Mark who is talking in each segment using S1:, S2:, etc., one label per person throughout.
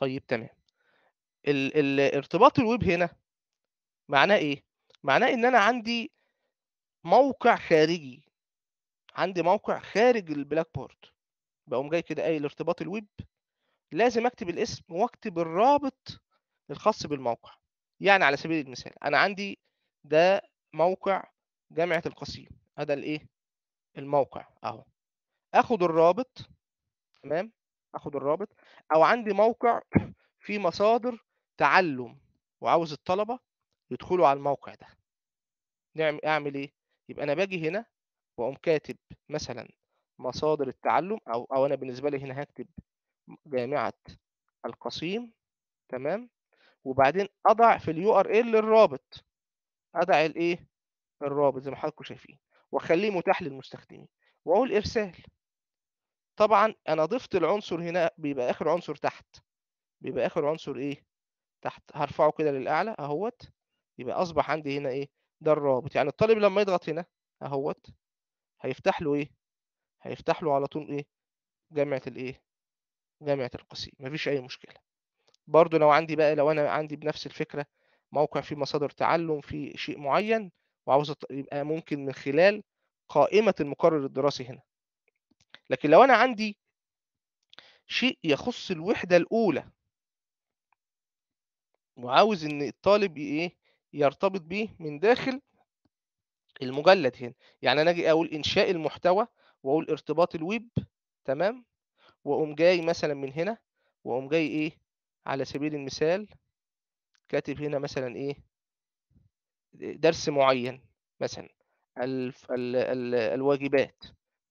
S1: طيب تمام ال ال ارتباط الويب هنا معناه ايه؟ معناه ان انا عندي موقع خارجي عندي موقع خارج البلاك بورد بقوم جاي كده قايل ارتباط الويب لازم اكتب الاسم واكتب الرابط الخاص بالموقع يعني على سبيل المثال انا عندي ده موقع جامعه القصيم هذا الايه الموقع اهو اخد الرابط تمام اخد الرابط او عندي موقع فيه مصادر تعلم وعاوز الطلبه يدخلوا على الموقع ده نعمل اعمل ايه يبقى انا باجي هنا واقوم كاتب مثلا مصادر التعلم او او انا بالنسبه لي هنا هكتب جامعه القصيم تمام وبعدين اضع في اليو ار إيه ال الرابط اضع الايه الرابط زي ما حضراتكم شايفين واخليه متاح للمستخدمين واقول ارسال طبعا انا ضفت العنصر هنا بيبقى اخر عنصر تحت بيبقى اخر عنصر ايه تحت هرفعه كده للاعلى اهوت يبقى اصبح عندي هنا ايه ده الرابط يعني الطالب لما يضغط هنا اهوت هيفتح له ايه هيفتح له على طول ايه جامعة الايه جامعة القصيم مفيش اي مشكلة برضو لو عندي بقى لو انا عندي بنفس الفكرة موقع فيه مصادر تعلم في شيء معين وعاوز يبقى ممكن من خلال قائمة المقرر الدراسي هنا لكن لو انا عندي شيء يخص الوحده الاولى وعاوز ان الطالب ايه يرتبط بيه من داخل المجلد هنا يعني انا اجي اقول انشاء المحتوى واقول ارتباط الويب تمام واقوم جاي مثلا من هنا واقوم جاي ايه على سبيل المثال كاتب هنا مثلا ايه درس معين مثلا ال ال الواجبات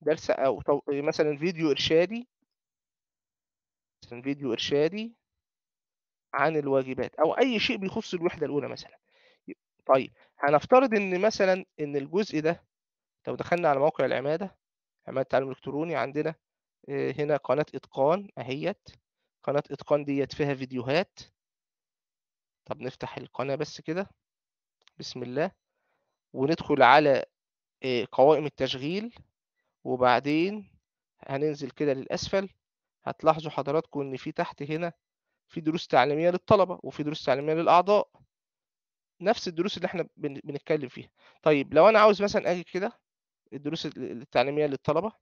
S1: درس او طو... مثلا فيديو ارشادي مثلا فيديو ارشادي عن الواجبات او اي شيء بيخص الوحده الاولى مثلا طيب هنفترض ان مثلا ان الجزء ده لو دخلنا على موقع العماده عماده التعليم الالكتروني عندنا آه، هنا قناه اتقان اهيت قناه اتقان ديت فيها فيديوهات طب نفتح القناه بس كده بسم الله وندخل على آه، قوائم التشغيل وبعدين هننزل كده للأسفل هتلاحظوا حضراتكم إن في تحت هنا في دروس تعليمية للطلبة وفي دروس تعليمية للأعضاء نفس الدروس اللي احنا بنتكلم فيها طيب لو أنا عاوز مثلا أجي كده الدروس التعليمية للطلبة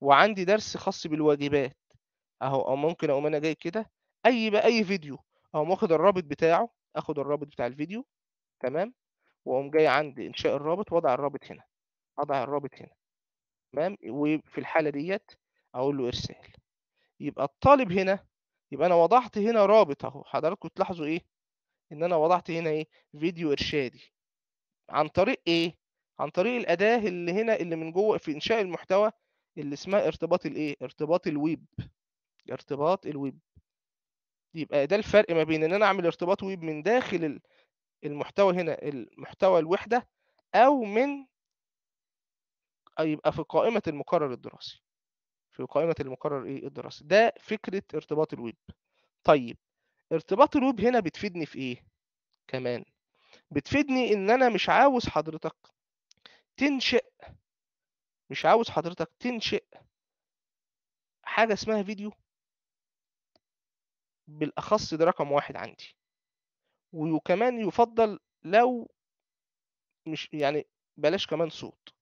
S1: وعندي درس خاص بالواجبات أهو أو ممكن أقوم أنا جاي كده أي بقى أي فيديو أقوم واخد الرابط بتاعه آخد الرابط بتاع الفيديو تمام وأقوم جاي عند إنشاء الرابط وأضع الرابط هنا أضع الرابط هنا تمام وفي الحاله ديت اقول له ارسال يبقى الطالب هنا يبقى انا وضعت هنا رابط اهو حضراتكم تلاحظوا ايه ان انا وضعت هنا ايه فيديو ارشادي عن طريق ايه عن طريق الاداه اللي هنا اللي من جوه في انشاء المحتوى اللي اسمها ارتباط الايه ارتباط الويب ارتباط الويب يبقى ده الفرق ما بين ان انا اعمل ارتباط ويب من داخل المحتوى هنا المحتوى الوحده او من يبقى في قائمه المقرر الدراسي في قائمه المقرر ايه الدراسي ده فكره ارتباط الويب طيب ارتباط الويب هنا بتفيدني في ايه كمان بتفيدني ان انا مش عاوز حضرتك تنشئ مش عاوز حضرتك تنشئ حاجه اسمها فيديو بالاخص ده رقم واحد عندي وكمان يفضل لو مش يعني بلاش كمان صوت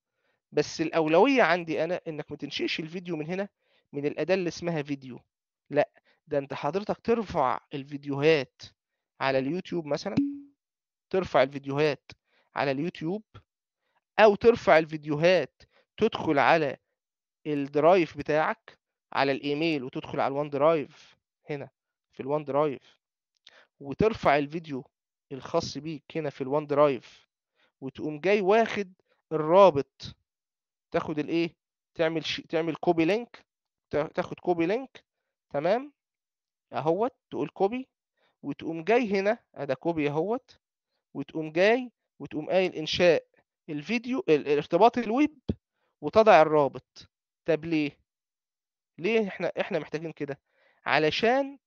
S1: بس الاولويه عندي انا انك ما تنشئش الفيديو من هنا من الاداه اللي اسمها فيديو لا ده انت حضرتك ترفع الفيديوهات على اليوتيوب مثلا ترفع الفيديوهات على اليوتيوب او ترفع الفيديوهات تدخل على الدرايف بتاعك على الايميل وتدخل على الوان درايف هنا في الوان درايف وترفع الفيديو الخاص بيك هنا في الوان درايف وتقوم جاي واخد الرابط تاخد الايه تعمل ش... تعمل كوبي لينك تاخد كوبي لينك تمام اهوت تقول كوبي وتقوم جاي هنا ده كوبي اهوت وتقوم جاي وتقوم قايل انشاء الفيديو الارتباط الويب وتضع الرابط طب ليه ليه احنا احنا محتاجين كده علشان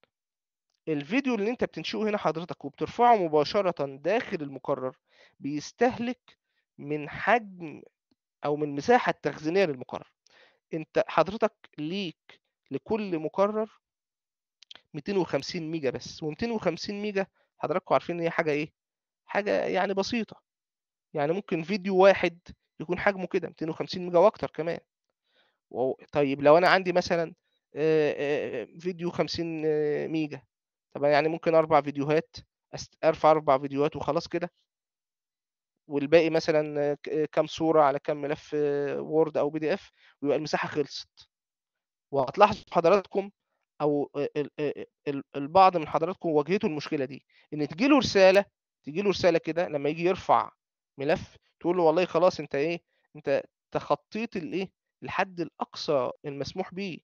S1: الفيديو اللي انت بتنشئه هنا حضرتك وبترفعه مباشرة داخل المقرر بيستهلك من حجم او من المساحه التخزينيه للمقرر انت حضرتك ليك لكل مقرر 250 ميجا بس و250 ميجا حضراتكم عارفين ان هي حاجه ايه حاجه يعني بسيطه يعني ممكن فيديو واحد يكون حجمه كده 250 ميجا واكتر كمان طيب لو انا عندي مثلا فيديو 50 ميجا طب يعني ممكن اربع فيديوهات ارفع اربع فيديوهات وخلاص كده والباقي مثلا كام صوره على كام ملف وورد او بي دي اف ويبقى المساحه خلصت وهتلاحظوا حضراتكم او البعض من حضراتكم واجهته المشكله دي ان تجي له رساله تجي له رساله كده لما يجي يرفع ملف تقول له والله خلاص انت ايه انت تخطيت الايه الحد الاقصى المسموح به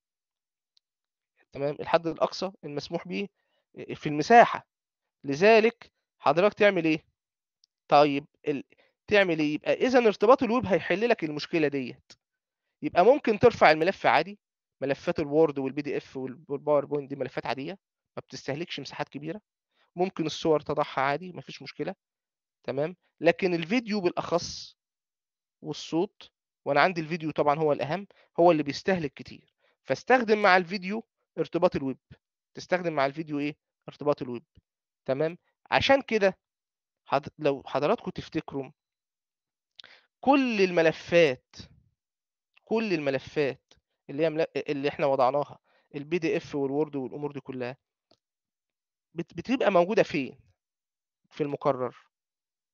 S1: تمام الحد الاقصى المسموح به في المساحه لذلك حضرتك تعمل ايه طيب تعمل ايه يبقى اذا ارتباط الويب هيحل لك المشكله ديت يبقى ممكن ترفع الملف عادي ملفات الوورد والبي دي اف والباوربوينت دي ملفات عاديه ما بتستهلكش مساحات كبيره ممكن الصور تضعها عادي مفيش مشكله تمام لكن الفيديو بالاخص والصوت وانا عندي الفيديو طبعا هو الاهم هو اللي بيستهلك كتير فاستخدم مع الفيديو ارتباط الويب تستخدم مع الفيديو ايه ارتباط الويب تمام عشان كده حض... لو حضراتكم تفتكروا كل الملفات كل الملفات اللي هي اللي احنا وضعناها البي دي اف والوورد والامور دي كلها بتبقى موجوده فين في المقرر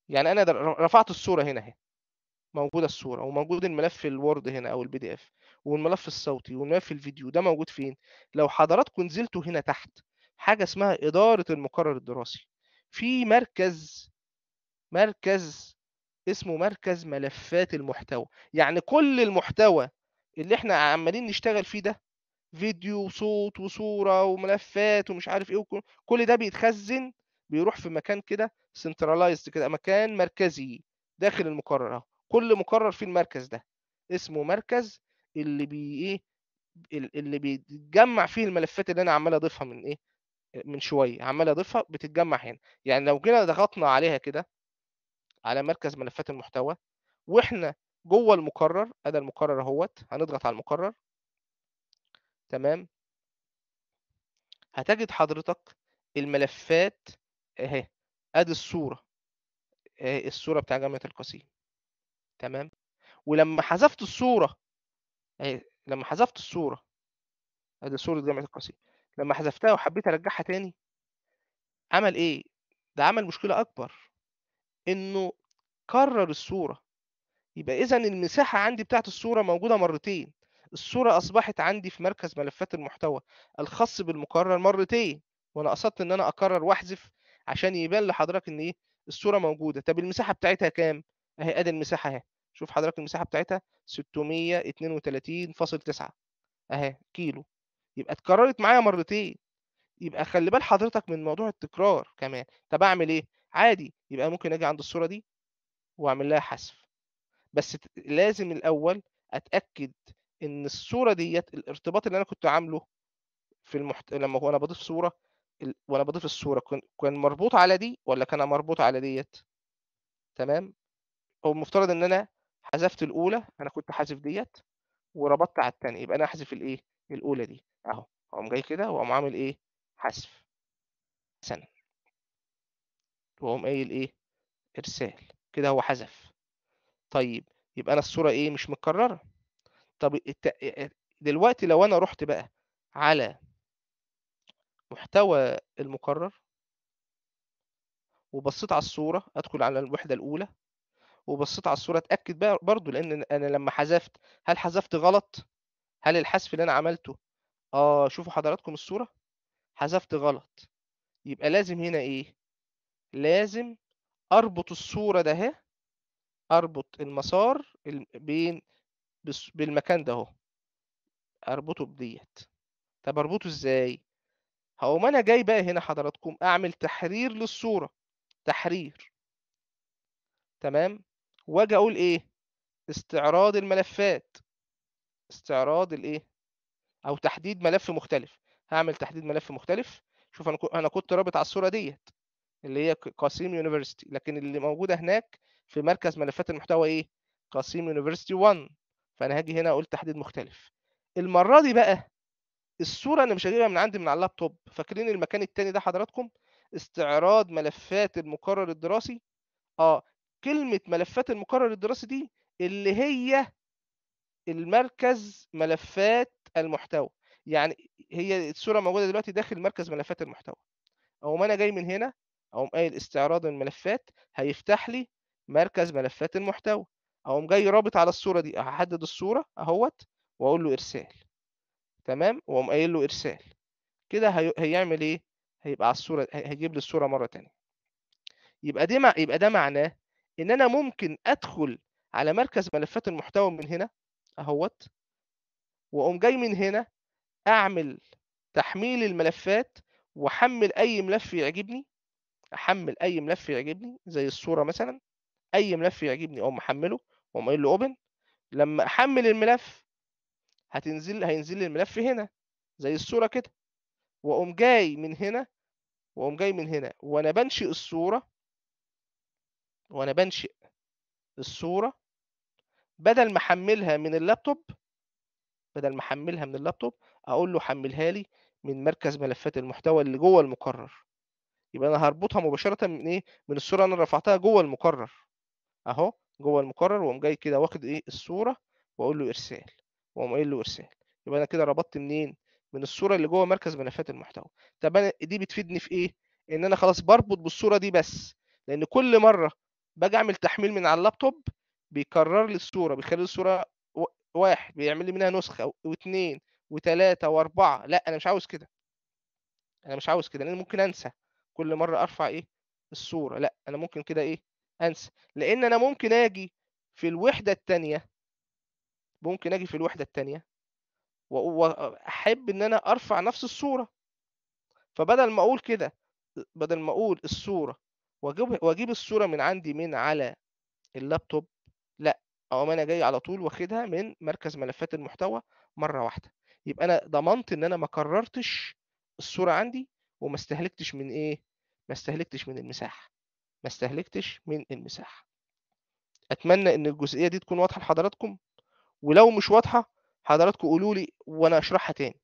S1: يعني انا رفعت الصوره هنا اهي موجوده الصوره وموجود الملف الوورد هنا او البي دي اف والملف الصوتي والملف الفيديو ده موجود فين لو حضراتكم نزلتوا هنا تحت حاجه اسمها اداره المقرر الدراسي في مركز مركز اسمه مركز ملفات المحتوى يعني كل المحتوى اللي احنا عمالين نشتغل فيه ده فيديو وصوت وصورة وملفات ومش عارف ايه وكل كل ده بيتخزن بيروح في مكان كده سنتراليزد كده مكان مركزي داخل المقرر اهو كل مقرر في المركز ده اسمه مركز اللي بي ايه اللي بيتجمع فيه الملفات اللي انا عمال اضيفها من ايه من شويه عمال اضيفها بتتجمع هنا يعني لو جينا ضغطنا عليها كده على مركز ملفات المحتوى واحنا جوه المقرر ادي المقرر اهوت هنضغط على المقرر تمام هتجد حضرتك الملفات اهي ادي الصوره اهي الصوره بتاع جامعه القصيم تمام ولما حذفت الصوره اهي لما حذفت الصوره ادي صوره جامعه القصيم لما حذفتها وحبيت ارجعها تاني عمل ايه ده عمل مشكله اكبر انه كرر الصوره يبقى اذا المساحه عندي بتاعت الصوره موجوده مرتين الصوره اصبحت عندي في مركز ملفات المحتوى الخاص بالمكرر مرتين وانا قصدت ان انا اكرر واحذف عشان يبان لحضرتك ان ايه الصوره موجوده طب المساحه بتاعتها كام اهي ادي المساحه اهي شوف حضرتك المساحه بتاعتها 632.9 اهي كيلو يبقى اتكررت معايا مرتين يبقى خلي بال حضرتك من موضوع التكرار كمان طب اعمل ايه عادي يبقى ممكن اجي عند الصوره دي واعمل لها حذف بس لازم الاول اتاكد ان الصوره ديت الارتباط اللي انا كنت عامله في المحت... لما هو انا بضيف صوره ال... وانا بضيف الصوره كان كان مربوط على دي ولا كان مربوط على ديت تمام هو المفترض ان انا حذفت الاولى انا كنت حذف ديت وربطت على الثانيه يبقى انا احذف الايه الاولى دي اهو اقوم جاي كده واقوم عامل ايه حذف ثانيه واقوم قايل ايه ارسال كده هو حذف طيب يبقى انا الصوره ايه مش متكرره طب دلوقتي لو انا رحت بقى على محتوى المكرر وبصيت على الصوره ادخل على الوحده الاولى وبصيت على الصوره اتاكد بقى برضو لان انا لما حذفت هل حذفت غلط هل الحذف اللي انا عملته اه شوفوا حضراتكم الصوره حذفت غلط يبقى لازم هنا ايه لازم اربط الصوره ده اهي اربط المسار بين بالمكان ده اهو اربطه بديت طب اربطه ازاي هقوم انا جاي بقى هنا حضراتكم اعمل تحرير للصوره تحرير تمام واجي اقول ايه استعراض الملفات استعراض الايه او تحديد ملف مختلف هعمل تحديد ملف مختلف شوف انا كنت رابط على الصوره ديت اللي هي قاسيم يونيفرستي لكن اللي موجوده هناك في مركز ملفات المحتوى ايه قاسيم يونيفرستي 1 فانا هاجي هنا اقول تحديد مختلف المره دي بقى الصوره انا مش هجيبها من عندي من على اللابتوب فاكرين المكان التاني ده حضراتكم استعراض ملفات المقرر الدراسي اه كلمه ملفات المقرر الدراسي دي اللي هي المركز ملفات المحتوى يعني هي الصوره موجوده دلوقتي داخل مركز ملفات المحتوى او ما انا جاي من هنا اقوم قايل استعراض الملفات هيفتح لي مركز ملفات المحتوى اقوم جاي رابط على الصوره دي هحدد الصوره اهوت واقول له ارسال تمام واقوم قايل له ارسال كده هي... هيعمل ايه هيبقى على الصوره هيجيب لي الصوره مره تانية يبقى دي مع... يبقى ده معناه ان انا ممكن ادخل على مركز ملفات المحتوى من هنا اهوت واقوم جاي من هنا اعمل تحميل الملفات واحمل اي ملف يعجبني احمل اي ملف يعجبني زي الصوره مثلا اي ملف يعجبني اقوم محمله واقوم قايل له اوبن لما احمل الملف هتنزل هينزل لي الملف هنا زي الصوره كده واقوم جاي من هنا واقوم جاي من هنا وانا بنشئ الصوره وانا بنشئ الصوره بدل ما احملها من اللابتوب بدل ما احملها من اللابتوب اقول له حملها لي من مركز ملفات المحتوى اللي جوه المقرر يبقى انا هربطها مباشره من ايه من الصوره اللي انا رفعتها جوه المقرر اهو جوه المقرر واقوم جاي كده واخد ايه الصوره واقول له ارسال واقوم قايل له ارسال يبقى انا كده ربطت منين من الصوره اللي جوه مركز ملفات المحتوى طب انا دي بتفيدني في ايه ان انا خلاص بربط بالصوره دي بس لان كل مره باجي اعمل تحميل من على اللابتوب بيكرر لي الصوره بيخلي الصوره واحد بيعمل لي منها نسخه واثنين وثلاثه واربعه لا انا مش عاوز كده انا مش عاوز كده لان ممكن انسى كل مره ارفع ايه الصوره لا انا ممكن كده ايه انسى لان انا ممكن اجي في الوحده الثانيه ممكن اجي في الوحده الثانيه واحب ان انا ارفع نفس الصوره فبدل ما اقول كده بدل ما اقول الصوره واجيب واجيب الصوره من عندي من على اللابتوب لا او انا جاي على طول واخدها من مركز ملفات المحتوى مره واحده يبقى انا ضمنت ان انا ما كررتش الصوره عندي وما استهلكتش من ايه ما استهلكتش من المساحه ما استهلكتش من المساحه اتمنى ان الجزئيه دي تكون واضحه لحضراتكم ولو مش واضحه حضراتكم قولوا لي وانا اشرحها تاني